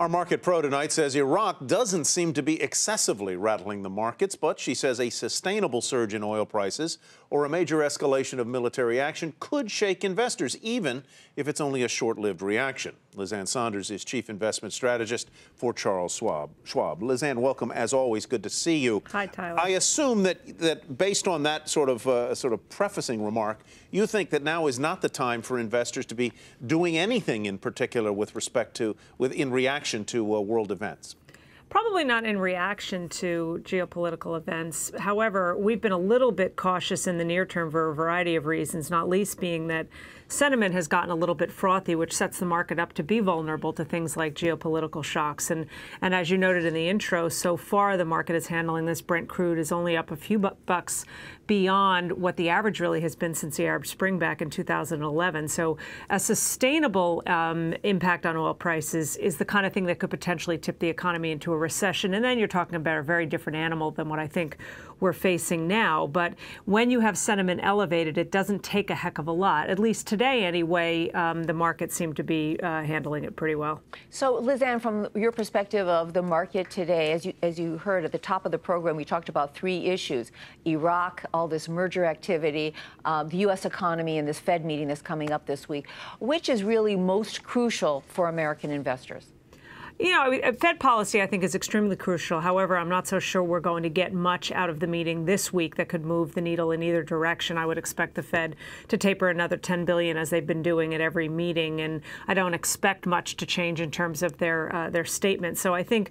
Our Market Pro tonight says Iraq doesn't seem to be excessively rattling the markets, but she says a sustainable surge in oil prices or a major escalation of military action could shake investors, even if it's only a short lived reaction. Lizanne Saunders is Chief Investment Strategist for Charles Schwab. Schwab. Lizanne, welcome as always. Good to see you. Hi, Tyler. I assume that, that based on that sort of, uh, sort of prefacing remark, you think that now is not the time for investors to be doing anything in particular with respect to, with, in reaction to uh, world events. Probably not in reaction to geopolitical events. However, we've been a little bit cautious in the near term for a variety of reasons, not least being that sentiment has gotten a little bit frothy, which sets the market up to be vulnerable to things like geopolitical shocks. And, and as you noted in the intro, so far the market is handling this. Brent crude is only up a few bu bucks beyond what the average really has been since the Arab Spring back in 2011. So a sustainable um, impact on oil prices is the kind of thing that could potentially tip the economy into a recession, and then you're talking about a very different animal than what I think we're facing now. But when you have sentiment elevated, it doesn't take a heck of a lot. At least today, anyway, um, the market seemed to be uh, handling it pretty well. So, Lizanne, from your perspective of the market today, as you as you heard at the top of the program, we talked about three issues: Iraq, all this merger activity, uh, the U.S. economy, and this Fed meeting that's coming up this week. Which is really most crucial for American investors? You know, uh, Fed policy, I think, is extremely crucial. However, I'm not so sure we're going to get much out of the meeting this week that could move the needle in either direction. I would expect the Fed to taper another 10 billion as they've been doing at every meeting, and I don't expect much to change in terms of their uh, their statement. So I think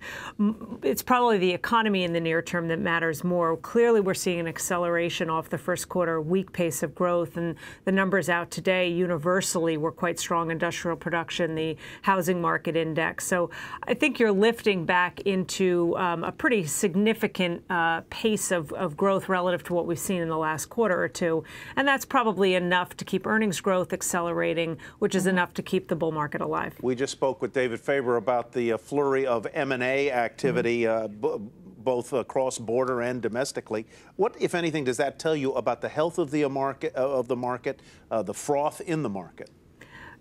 it's probably the economy in the near term that matters more. Clearly, we're seeing an acceleration off the first quarter weak pace of growth, and the numbers out today universally were quite strong industrial production, the housing market index. So I think you're lifting back into um, a pretty significant uh, pace of, of growth relative to what we've seen in the last quarter or two. And that's probably enough to keep earnings growth accelerating, which is mm -hmm. enough to keep the bull market alive. We just spoke with David Faber about the uh, flurry of M&A activity, mm -hmm. uh, both across border and domestically. What, if anything, does that tell you about the health of the market, uh, of the market, uh, the froth in the market?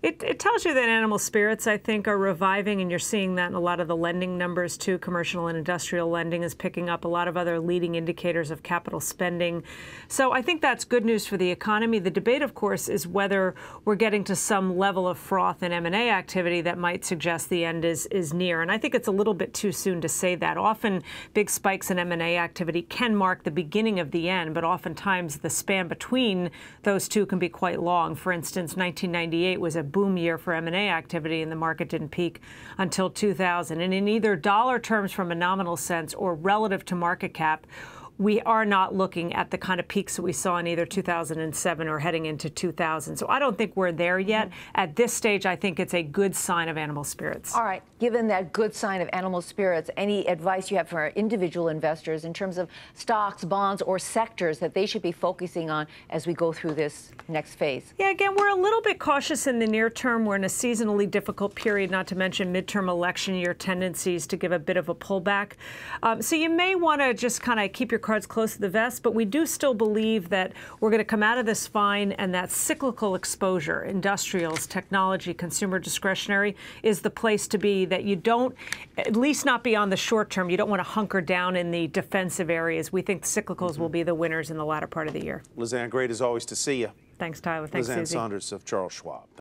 It, it, tells you that animal spirits, I think, are reviving, and you're seeing that in a lot of the lending numbers too. Commercial and industrial lending is picking up a lot of other leading indicators of capital spending. So I think that's good news for the economy. The debate, of course, is whether we're getting to some level of froth in M&A activity that might suggest the end is, is near. And I think it's a little bit too soon to say that. Often big spikes in M&A activity can mark the beginning of the end, but oftentimes the span between those two can be quite long. For instance, 1998 was a boom year for M&A activity, and the market didn't peak until 2000. And in either dollar terms from a nominal sense or relative to market cap, we are not looking at the kind of peaks that we saw in either 2007 or heading into 2000. So I don't think we're there yet. Mm-hmm. At this stage, I think it's a good sign of animal spirits. All right. Given that good sign of animal spirits, any advice you have for individual investors in terms of stocks, bonds, or sectors that they should be focusing on as we go through this next phase? Yeah, again, we're a little bit cautious in the near term. We're in a seasonally difficult period, not to mention midterm election year tendencies to give a bit of a pullback. Um, so you may want to just kind of keep your cards close to the vest, but we do still believe that we're going to come out of this fine and that cyclical exposure, industrials, technology, consumer discretionary, is the place to be that you don't, at least not be on the short term, you don't want to hunker down in the defensive areas. We think the cyclicals mm -hmm. will mm-hmm. be the winners in the latter part of the year. Lizanne, great as always to see you. Thanks, Tyler. Thanks, Lizanne Susie. Saunders of Charles Schwab.